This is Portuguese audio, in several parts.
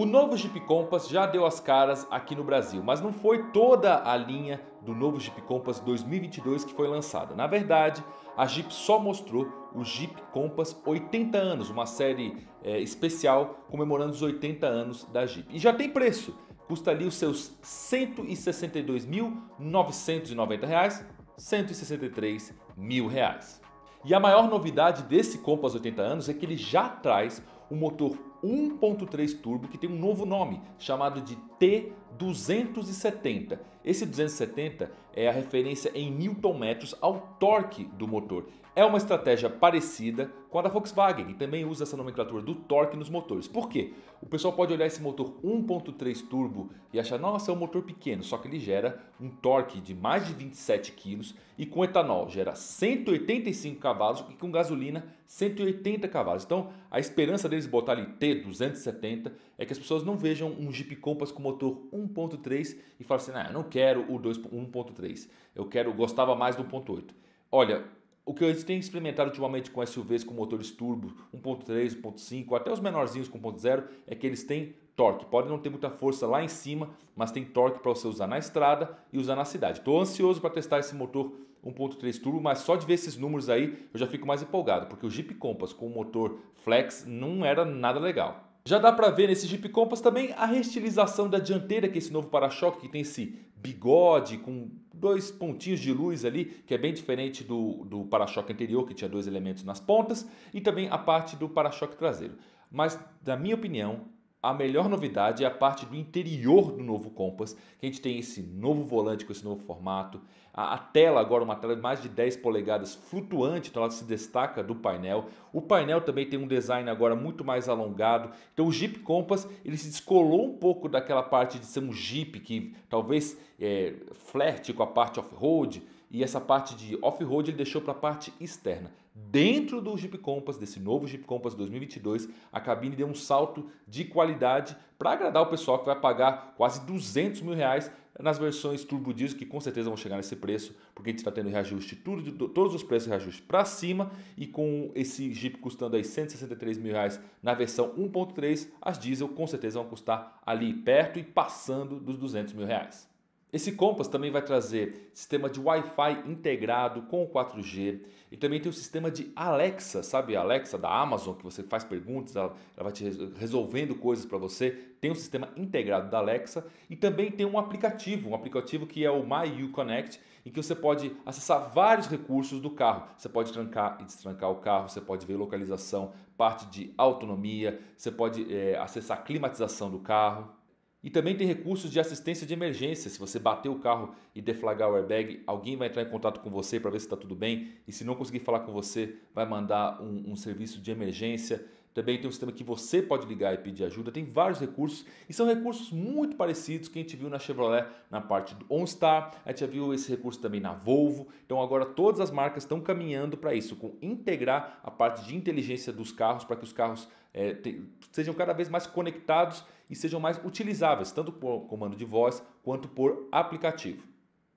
O novo Jeep Compass já deu as caras aqui no Brasil, mas não foi toda a linha do novo Jeep Compass 2022 que foi lançada. Na verdade, a Jeep só mostrou o Jeep Compass 80 anos, uma série é, especial comemorando os 80 anos da Jeep. E já tem preço, custa ali os seus R$ 162.990, 163 mil reais. E a maior novidade desse Compass 80 anos é que ele já traz um motor 1.3 turbo que tem um novo nome, chamado de T270. Esse 270 é a referência em newton metros ao torque do motor. É uma estratégia parecida com a da Volkswagen, que também usa essa nomenclatura do torque nos motores. Por quê? O pessoal pode olhar esse motor 1.3 turbo e achar, nossa, é um motor pequeno, só que ele gera um torque de mais de 27 kg e com etanol gera 185 cavalos e com gasolina 180 cavalos. Então, a esperança deles botarem T270 é que as pessoas não vejam um Jeep Compass com motor 1.3 e falem assim, ah, eu não quero o 1.3, eu quero, gostava mais do 1.8. Olha, o que a gente tem experimentado ultimamente com SUVs com motores turbo 1.3, 1.5, até os menorzinhos com 1.0, é que eles têm torque. Pode não ter muita força lá em cima, mas tem torque para você usar na estrada e usar na cidade. Estou ansioso para testar esse motor 1.3 turbo, mas só de ver esses números aí eu já fico mais empolgado, porque o Jeep Compass com o motor flex não era nada legal. Já dá para ver nesse Jeep Compass também a restilização da dianteira, que é esse novo para-choque que tem esse bigode com dois pontinhos de luz ali, que é bem diferente do, do para-choque anterior, que tinha dois elementos nas pontas, e também a parte do para-choque traseiro. Mas, na minha opinião, a melhor novidade é a parte do interior do novo Compass, que a gente tem esse novo volante com esse novo formato, a, a, tela agora, uma tela de mais de 10 polegadas flutuante, então ela se destaca do painel. O painel também tem um design agora muito mais alongado, então o Jeep Compass ele se descolou um pouco daquela parte de ser um Jeep que talvez é, flerte com a parte off-road, e essa parte de off-road ele deixou para a parte externa. Dentro do Jeep Compass, desse novo Jeep Compass 2022, a cabine deu um salto de qualidade para agradar o pessoal que vai pagar quase 200 mil reais nas versões turbo diesel, que com certeza vão chegar nesse preço, porque a gente está tendo reajuste, tudo, todos os preços reajuste para cima, e com esse Jeep custando aí 163 mil reais na versão 1.3, as diesel com certeza vão custar ali perto e passando dos 200 mil reais. Esse Compass também vai trazer sistema de Wi-Fi integrado com o 4G e também tem o sistema de Alexa, sabe a Alexa da Amazon que você faz perguntas, ela, vai te resolvendo coisas para você. Tem um sistema integrado da Alexa e também tem um aplicativo, um aplicativo que é o MyU Connect, em que você pode acessar vários recursos do carro. Você pode trancar e destrancar o carro, você pode ver localização, parte de autonomia, você pode é, acessar a climatização do carro. E também tem recursos de assistência de emergência. Se você bater o carro e deflagrar o airbag, alguém vai entrar em contato com você para ver se está tudo bem. E se não conseguir falar com você, vai mandar um, um serviço de emergência. Também tem um sistema que você pode ligar e pedir ajuda. Tem vários recursos e são recursos muito parecidos que a gente viu na Chevrolet na parte do OnStar. A gente já viu esse recurso também na Volvo. Então agora todas as marcas estão caminhando para isso, com integrar a parte de inteligência dos carros para que os carros é, te, sejam cada vez mais conectados e sejam mais utilizáveis, tanto por comando de voz quanto por aplicativo.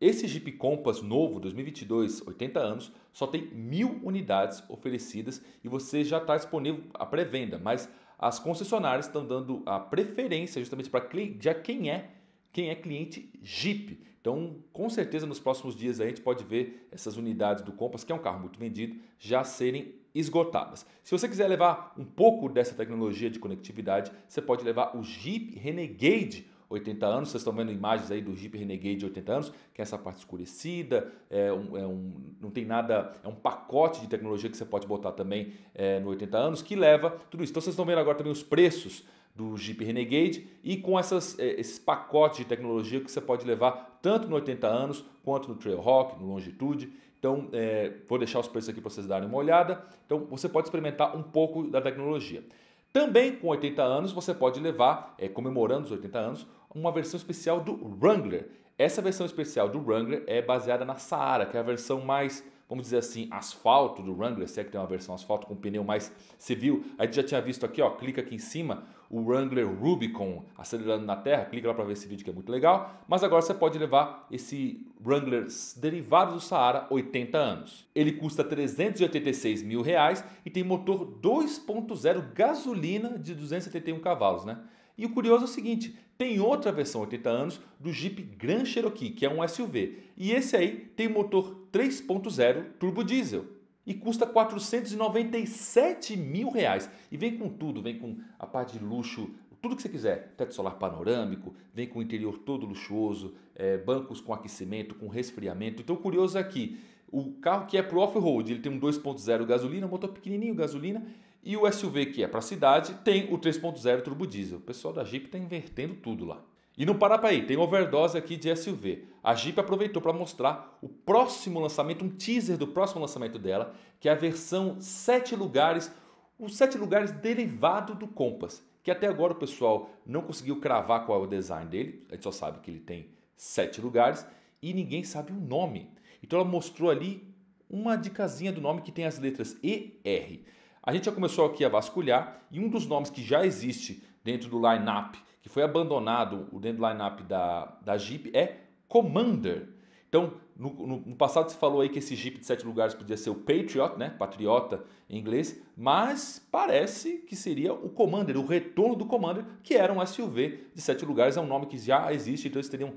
Esse Jeep Compass novo 2022, 80 anos, só tem mil unidades oferecidas e você já está disponível à pré-venda, mas as concessionárias estão dando a preferência justamente para já quem é quem é cliente Jeep. Então, com certeza nos próximos dias a gente pode ver essas unidades do Compass, que é um carro muito vendido, já serem esgotadas. Se você quiser levar um pouco dessa tecnologia de conectividade, você pode levar o Jeep Renegade 80 anos. Vocês estão vendo imagens aí do Jeep Renegade de 80 anos, que é essa parte escurecida, é um, é um, não tem nada, é um pacote de tecnologia que você pode botar também é, no 80 anos, que leva tudo isso. Então vocês estão vendo agora também os preços do Jeep Renegade e com essas, é, esses pacotes de tecnologia que você pode levar tanto no 80 anos quanto no Trailhawk, no Longitude. Então, é, vou deixar os preços aqui para vocês darem uma olhada. Então, você pode experimentar um pouco da tecnologia. Também com 80 anos, você pode levar, é, comemorando os 80 anos, uma versão especial do Wrangler. Essa versão especial do Wrangler é baseada na Saara, que é a versão mais, vamos dizer assim, asfalto do Wrangler, se é que tem uma versão asfalto com pneu mais civil. A gente já tinha visto aqui, ó, clica aqui em cima, o Wrangler Rubicon acelerando na Terra. Clica lá para ver esse vídeo que é muito legal. Mas agora você pode levar esse Wrangler derivado do Saara 80 anos. Ele custa 386 mil reais e tem motor 2.0 gasolina de 271 cavalos, né? E o curioso é o seguinte, tem outra versão 80 anos do Jeep Grand Cherokee, que é um SUV. E esse aí tem motor 3.0 turbo diesel e custa 497 mil reais. E vem com tudo, vem com a parte de luxo, tudo que você quiser. Teto solar panorâmico, vem com o interior todo luxuoso, é, bancos com aquecimento, com resfriamento. Então, curioso aqui, é o carro que é para off-road, ele tem um 2.0 gasolina, um motor pequenininho gasolina, e o SUV que é para cidade tem o 3.0 turbo diesel. O pessoal da Jeep está invertendo tudo lá. E no aí, tem overdose aqui de SUV. A Jeep aproveitou para mostrar o próximo lançamento, um teaser do próximo lançamento dela, que é a versão 7 lugares, os 7 lugares derivado do Compass, que até agora o pessoal não conseguiu cravar qual é o design dele, a gente só sabe que ele tem 7 lugares e ninguém sabe o nome. Então ela mostrou ali uma dicasinha do nome que tem as letras ER. A gente já começou aqui a vasculhar e um dos nomes que já existe dentro do line-up, que foi abandonado dentro do line-up da, da Jeep, é Commander. Então, no, no, no, passado se falou aí que esse Jeep de sete lugares podia ser o Patriot, né? Patriota em inglês, mas parece que seria o Commander, o retorno do Commander, que era um SUV de sete lugares, é um nome que já existe, então eles teriam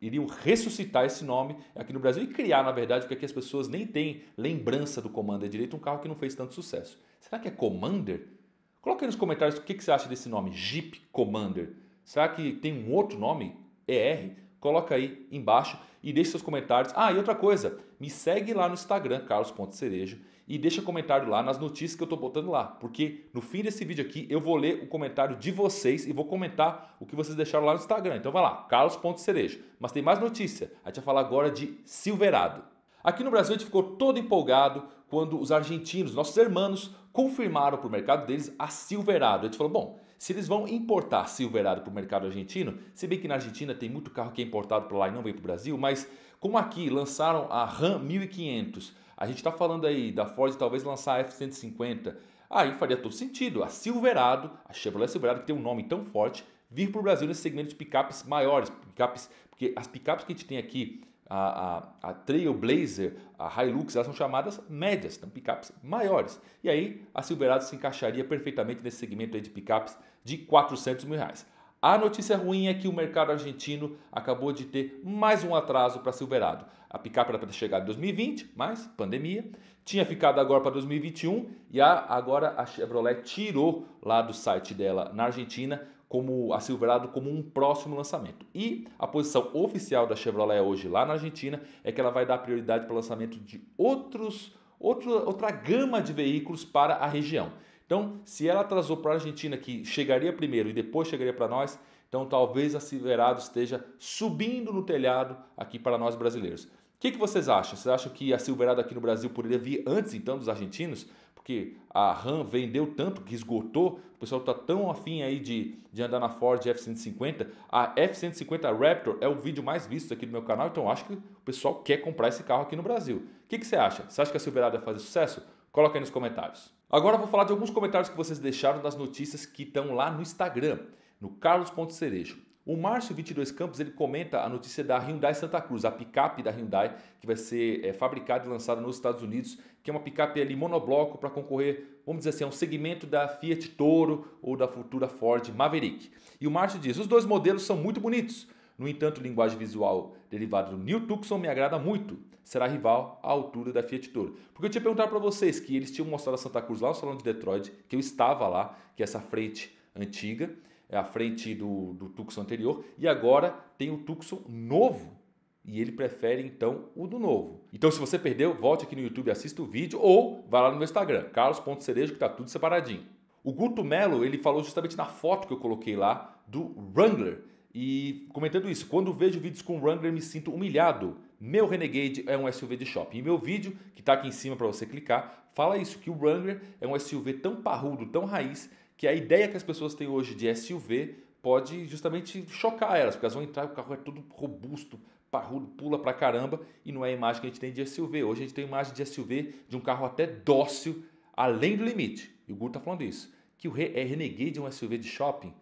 iriam ressuscitar esse nome aqui no Brasil e criar, na verdade, porque aqui as pessoas nem têm lembrança do Commander direito, um carro que não fez tanto sucesso. Será que é Commander? Coloca aí nos comentários o que, que você acha desse nome, Jeep Commander. Será que tem um outro nome? ER? Coloca aí embaixo e deixe seus comentários. Ah, e outra coisa, me segue lá no Instagram, carlos.cerejo, e deixa comentário lá nas notícias que eu estou botando lá, porque no fim desse vídeo aqui eu vou ler o comentário de vocês e vou comentar o que vocês deixaram lá no Instagram. Então vai lá, carlos.cerejo. Mas tem mais notícia, a gente vai falar agora de Silverado. Aqui no Brasil a gente ficou todo empolgado quando os argentinos, nossos irmãos, confirmaram para o mercado deles a Silverado. Eles falaram, bom, se eles vão importar Silverado para o mercado argentino, se bem que na Argentina tem muito carro que é importado para lá e não vem para o Brasil, mas como aqui lançaram a Ram 1500, a gente está falando aí da Ford talvez lançar a F-150, aí faria todo sentido a Silverado, a Chevrolet Silverado, que tem um nome tão forte, vir para o Brasil nesse segmento de picapes maiores, picapes, porque as picapes que a gente tem aqui a, a, a Trailblazer, a Hilux, elas são chamadas médias, então picapes maiores. E aí a Silverado se encaixaria perfeitamente nesse segmento de picapes de 400 mil reais. A notícia ruim é que o mercado argentino acabou de ter mais um atraso para a Silverado. A picape era para ter chegado em 2020, mas pandemia. Tinha ficado agora para 2021 e a, agora a Chevrolet tirou lá do site dela na Argentina como a Silverado como um próximo lançamento. E a posição oficial da Chevrolet é hoje lá na Argentina é que ela vai dar prioridade para o lançamento de outros, outro, outra gama de veículos para a região. Então, se ela atrasou para a Argentina, que chegaria primeiro e depois chegaria para nós, então talvez a Silverado esteja subindo no telhado aqui para nós brasileiros. O que, que, vocês acham? Vocês acham que a Silverado aqui no Brasil poderia vir antes então dos argentinos? Porque a RAM vendeu tanto que esgotou, o pessoal está tão afim aí de, de andar na Ford F-150. A F-150 Raptor é o vídeo mais visto aqui do meu canal, então acho que o pessoal quer comprar esse carro aqui no Brasil. O que, que você acha? Você acha que a Silverado vai fazer sucesso? Coloca aí nos comentários. Agora eu vou falar de alguns comentários que vocês deixaram das notícias que estão lá no Instagram, no carlos.cerejo. O Márcio 22 Campos ele comenta a notícia da Hyundai Santa Cruz, a picape da Hyundai que vai ser é, fabricada e lançada nos Estados Unidos, que é uma picape ali monobloco para concorrer, vamos dizer assim, a um segmento da Fiat Toro ou da futura Ford Maverick. E o Márcio diz: os dois modelos são muito bonitos. No entanto, a linguagem visual derivada do New Tucson me agrada muito. Será rival à altura da Fiat Toro. Porque eu tinha perguntado para vocês que eles tinham mostrado a Santa Cruz lá no Salão de Detroit, que eu estava lá, que é essa frente antiga. É à frente do, do Tucson anterior e agora tem o Tucson novo e ele prefere então o do novo. Então, se você perdeu, volte aqui no YouTube, assista o vídeo ou vá lá no meu Instagram, carlos.cerejo, que está tudo separadinho. O Guto Mello ele falou justamente na foto que eu coloquei lá do Wrangler e comentando isso, quando vejo vídeos com Wrangler me sinto humilhado. Meu Renegade é um SUV de shopping. E meu vídeo, que está aqui em cima para você clicar, fala isso, que o Wrangler é um SUV tão parrudo, tão raiz, que a ideia que as pessoas têm hoje de SUV pode justamente chocar elas, porque elas vão entrar e o carro é todo robusto, parrudo, pula pra caramba e não é a imagem que a gente tem de SUV. Hoje a gente tem imagem de SUV de um carro até dócil, além do limite. E o Guru tá falando isso. Que o re é Renegade de um SUV de shopping?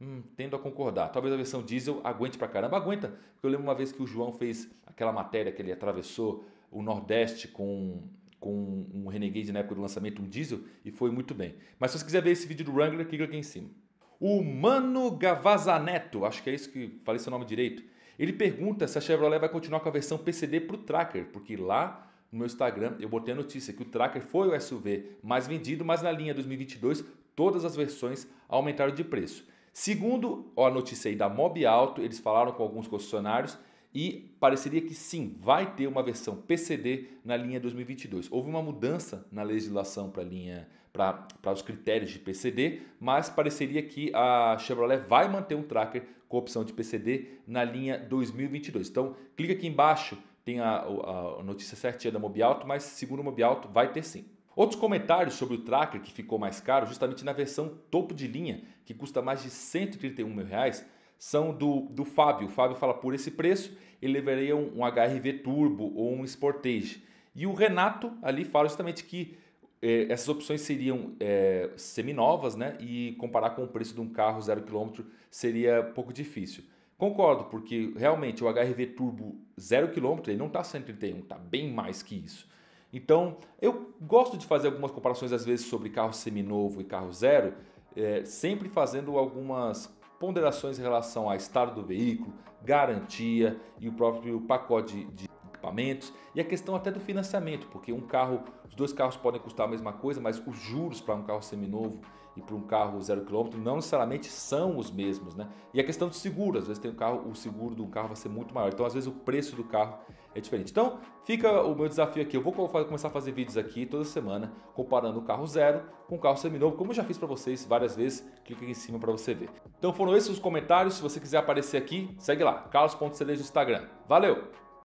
Hum, tendo a concordar. Talvez a versão diesel aguente pra caramba. Aguenta, porque eu lembro uma vez que o João fez aquela matéria que ele atravessou o Nordeste com com um Renegade na época do lançamento, um diesel, e foi muito bem. Mas se você quiser ver esse vídeo do Wrangler, clica aqui em cima. O Mano Gavazaneto, acho que é isso que falei seu nome direito, ele pergunta se a Chevrolet vai continuar com a versão PCD para o Tracker, porque lá no meu Instagram eu botei a notícia que o Tracker foi o SUV mais vendido, mas na linha 2022 todas as versões aumentaram de preço. Segundo a notícia aí da Mob Alto, eles falaram com alguns concessionários e pareceria que sim, vai ter uma versão PCD na linha 2022. Houve uma mudança na legislação para linha para os critérios de PCD, mas pareceria que a Chevrolet vai manter um tracker com opção de PCD na linha 2022. Então, clica aqui embaixo, tem a, a, a notícia certinha da Mobialto, mas segundo o Mobialto vai ter sim. Outros comentários sobre o tracker que ficou mais caro, justamente na versão topo de linha, que custa mais de 131 mil reais, são do, do Fábio. O Fábio fala: por esse preço, ele levaria um, um HRV Turbo ou um Sportage. E o Renato ali fala justamente que eh, essas opções seriam eh, seminovas, né? E comparar com o preço de um carro zero quilômetro seria pouco difícil. Concordo, porque realmente o HRV Turbo zero quilômetro ele não está 131, está bem mais que isso. Então, eu gosto de fazer algumas comparações às vezes sobre carro seminovo e carro zero, eh, sempre fazendo algumas ponderações em relação ao estado do veículo, garantia e o próprio pacote de equipamentos e a questão até do financiamento, porque um carro, os dois carros podem custar a mesma coisa, mas os juros para um carro seminovo e para um carro zero quilômetro não necessariamente são os mesmos, né? E a questão do seguro, às vezes tem um carro, o seguro de um carro vai ser muito maior, então às vezes o preço do carro é diferente. Então fica o meu desafio aqui, eu vou começar a fazer vídeos aqui toda semana comparando o carro zero com o carro seminovo, como eu já fiz para vocês várias vezes, clica aqui em cima para você ver. Então foram esses os comentários, se você quiser aparecer aqui, segue lá, carlos.celejo no Instagram. Valeu!